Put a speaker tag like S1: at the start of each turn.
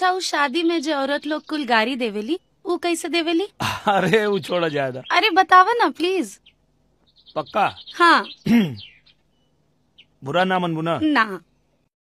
S1: अच्छा वो शादी में जो औरत लोग कुल गारी देवेली वो कैसे देवेली
S2: अरे वो छोड़ा जाएगा
S1: अरे बतावा ना प्लीज पक्का हाँ
S3: बुरा ना मन बुना
S4: ना